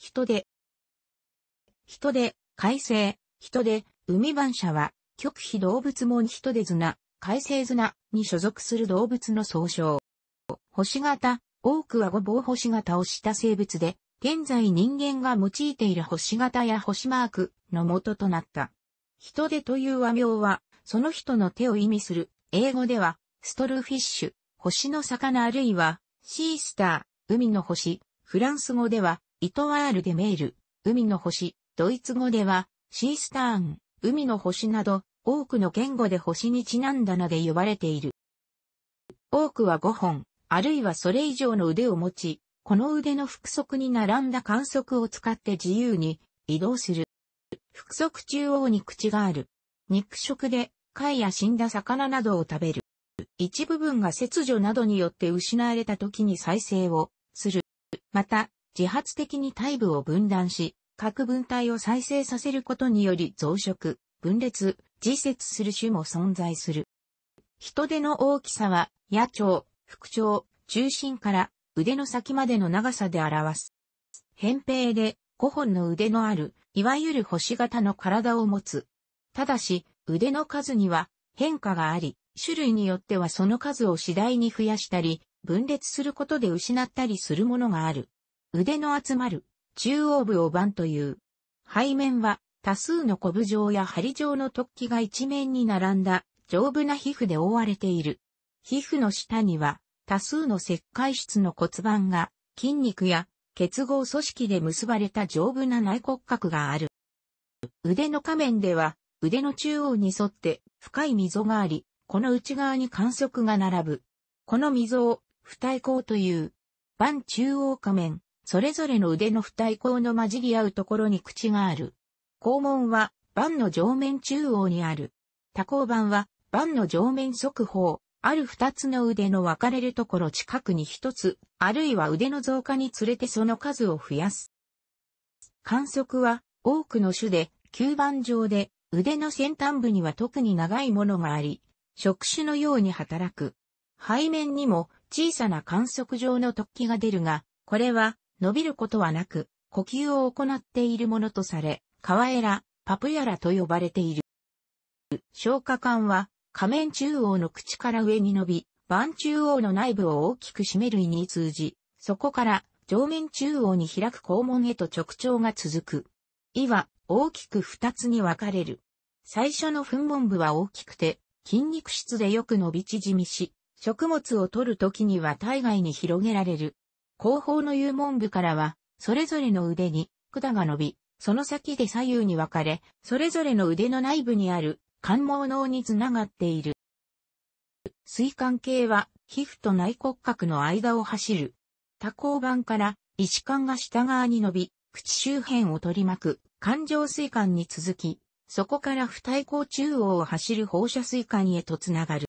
人で、人で、海星、人で、海番社は、極秘動物門人で綱、改正綱に所属する動物の総称。星型、多くは五棒星型をした生物で、現在人間が用いている星型や星マークの元となった。人手という和名は、その人の手を意味する。英語では、ストルフィッシュ、星の魚あるいは、シースター、海の星。フランス語では、イトワールデメール、海の星、ドイツ語では、シースターン、海の星など、多くの言語で星にちなんだので呼ばれている。多くは5本、あるいはそれ以上の腕を持ち、この腕の複足に並んだ観測を使って自由に移動する。複足中央に口がある。肉食で貝や死んだ魚などを食べる。一部分が切除などによって失われた時に再生をする。また、自発的に体部を分断し、各分体を再生させることにより増殖、分裂、自設する種も存在する。人手の大きさは、野鳥、腹鳥、中心から腕の先までの長さで表す。扁平で5本の腕のある、いわゆる星型の体を持つ。ただし、腕の数には変化があり、種類によってはその数を次第に増やしたり、分裂することで失ったりするものがある。腕の集まる中央部を盤という。背面は多数のコブ状や針状の突起が一面に並んだ丈夫な皮膚で覆われている。皮膚の下には多数の石灰質の骨盤が筋肉や結合組織で結ばれた丈夫な内骨格がある。腕の下面では腕の中央に沿って深い溝があり、この内側に観測が並ぶ。この溝を不対抗という、盤中央下面、それぞれの腕の二重口の混じり合うところに口がある。肛門は、盤の上面中央にある。多孔板は、盤の上面側方、ある二つの腕の分かれるところ近くに一つ、あるいは腕の増加につれてその数を増やす。観測は、多くの種で、吸盤状で、腕の先端部には特に長いものがあり、触手のように働く。背面にも小さな観測状の突起が出るが、これは伸びることはなく、呼吸を行っているものとされ、カワエラ、パプヤラと呼ばれている。消化管は、仮面中央の口から上に伸び、盤中央の内部を大きく締める胃に通じ、そこから上面中央に開く肛門へと直腸が続く。胃は大きく二つに分かれる。最初の粉門部は大きくて、筋肉質でよく伸び縮みし、食物を取るときには体外に広げられる。後方の幽門部からは、それぞれの腕に管が伸び、その先で左右に分かれ、それぞれの腕の内部にある肝毛脳につながっている。水管系は皮膚と内骨格の間を走る。多孔板から石管が下側に伸び、口周辺を取り巻く環状水管に続き、そこから不対抗中央を走る放射水管へとつながる。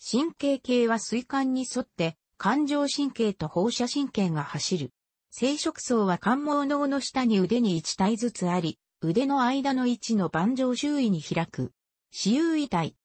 神経系は水管に沿って感情神経と放射神経が走る。生殖層は感毛脳の下に腕に1体ずつあり、腕の間の位置の盤上周囲に開く。死有遺体。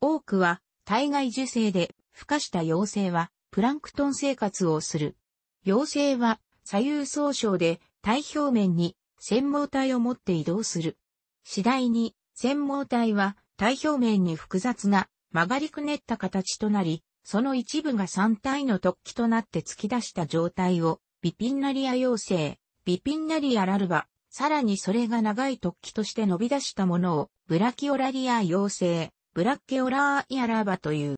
多くは、体外受精で、孵化した幼生は、プランクトン生活をする。幼生は、左右総称で、体表面に、繊毛体を持って移動する。次第に、繊毛体は、体表面に複雑な、曲がりくねった形となり、その一部が3体の突起となって突き出した状態を、ビピンナリア妖精、ビピンナリアラルバ、さらにそれが長い突起として伸び出したものを、ブラキオラリア妖精、ブラッケオラーイアラバという。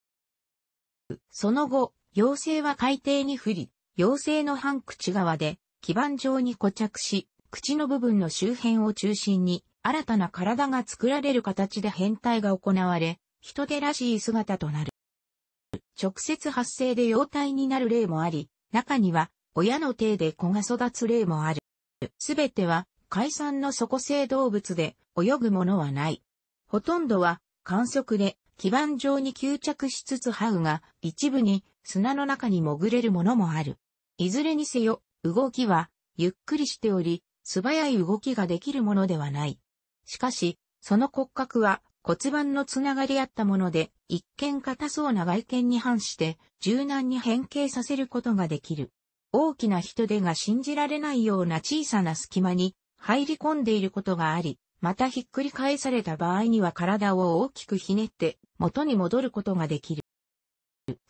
その後、妖精は海底に降り、妖精の半口側で、基板状に固着し、口の部分の周辺を中心に、新たな体が作られる形で変態が行われ、人手らしい姿となる。直接発生で幼体になる例もあり、中には親の手で子が育つ例もある。すべては海産の底性動物で泳ぐものはない。ほとんどは観測で基盤上に吸着しつつハウが一部に砂の中に潜れるものもある。いずれにせよ、動きはゆっくりしており、素早い動きができるものではない。しかし、その骨格は骨盤のつながり合ったもので、一見硬そうな外見に反して、柔軟に変形させることができる。大きな人手が信じられないような小さな隙間に入り込んでいることがあり、またひっくり返された場合には体を大きくひねって元に戻ることができる。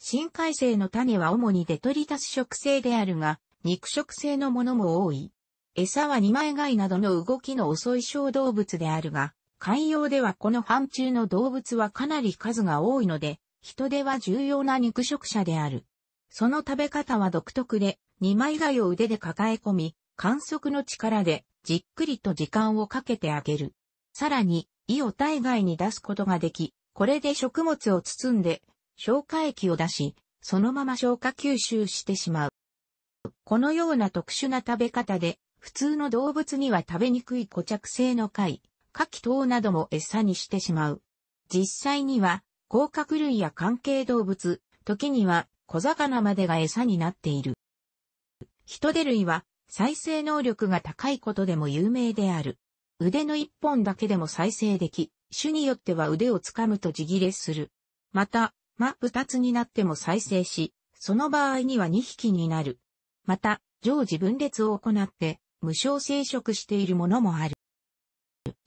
深海性の種は主にデトリタス食性であるが、肉食性のものも多い。餌は二枚貝などの動きの遅い小動物であるが、海洋ではこの範疇の動物はかなり数が多いので、人手は重要な肉食者である。その食べ方は独特で、二枚貝を腕で抱え込み、観測の力でじっくりと時間をかけてあげる。さらに、胃を体外に出すことができ、これで食物を包んで、消化液を出し、そのまま消化吸収してしまう。このような特殊な食べ方で、普通の動物には食べにくい固着性の貝、火器等なども餌にしてしまう。実際には、甲殻類や関係動物、時には小魚までが餌になっている。人手類は再生能力が高いことでも有名である。腕の一本だけでも再生でき、種によっては腕をつかむと地切れする。また、ま、二つになっても再生し、その場合には二匹になる。また、常時分裂を行って、無償生殖しているものもある。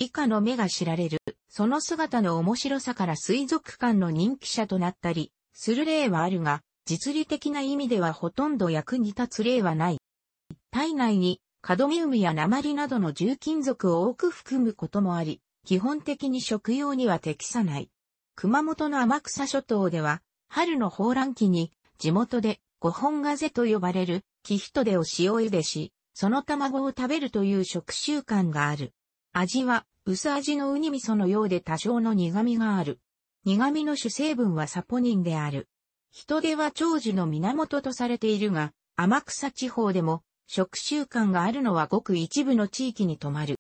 以下の目が知られる、その姿の面白さから水族館の人気者となったり、する例はあるが、実利的な意味ではほとんど役に立つ例はない。体内にカドミウムや鉛などの重金属を多く含むこともあり、基本的に食用には適さない。熊本の天草諸島では、春の放卵期に、地元で五本ガゼと呼ばれる、キヒトデを塩茹でし、その卵を食べるという食習慣がある。味は薄味のウニ味噌のようで多少の苦味がある。苦味の主成分はサポニンである。人手は長寿の源とされているが、天草地方でも食習慣があるのはごく一部の地域に止まる。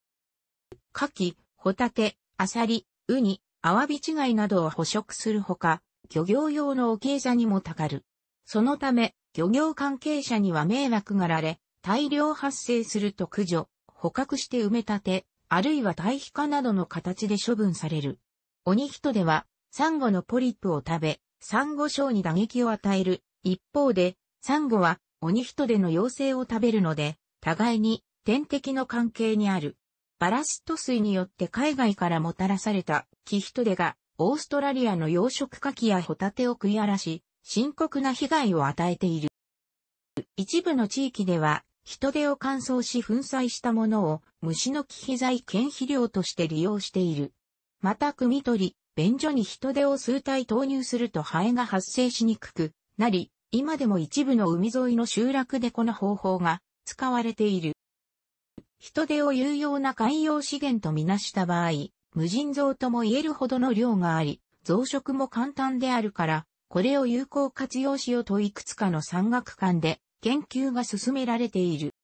牡蠣、ホタテ、アサリ、ウニ、アワビ違いなどを捕食するほか、漁業用のお座にもたかる。そのため、漁業関係者には迷惑がられ、大量発生すると駆除、捕獲して埋め立て、あるいは堆肥化などの形で処分される。鬼人では、サンゴのポリップを食べ、サンゴ礁に打撃を与える。一方で、サンゴは鬼人での妖精を食べるので、互いに天敵の関係にある。バラスト水によって海外からもたらされたキヒトデが、オーストラリアの養殖カキやホタテを食い荒らし、深刻な被害を与えている。一部の地域では、人手を乾燥し粉砕したものを虫の機肥剤兼肥料として利用している。また、汲み取り、便所に人手を数体投入するとハエが発生しにくくなり、今でも一部の海沿いの集落でこの方法が使われている。人手を有用な海洋資源とみなした場合、無尽蔵とも言えるほどの量があり、増殖も簡単であるから、これを有効活用しようといくつかの山岳間で研究が進められている。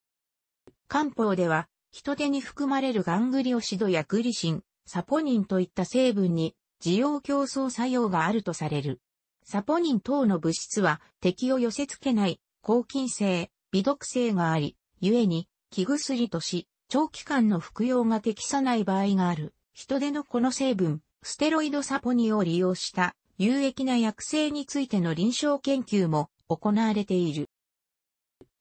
漢方では、人手に含まれるガングリオシドやグリシン、サポニンといった成分に、需要競争作用があるとされる。サポニン等の物質は、敵を寄せ付けない、抗菌性、微毒性があり、故に、気薬とし、長期間の服用が適さない場合がある。人手のこの成分、ステロイドサポニンを利用した有益な薬性についての臨床研究も行われている。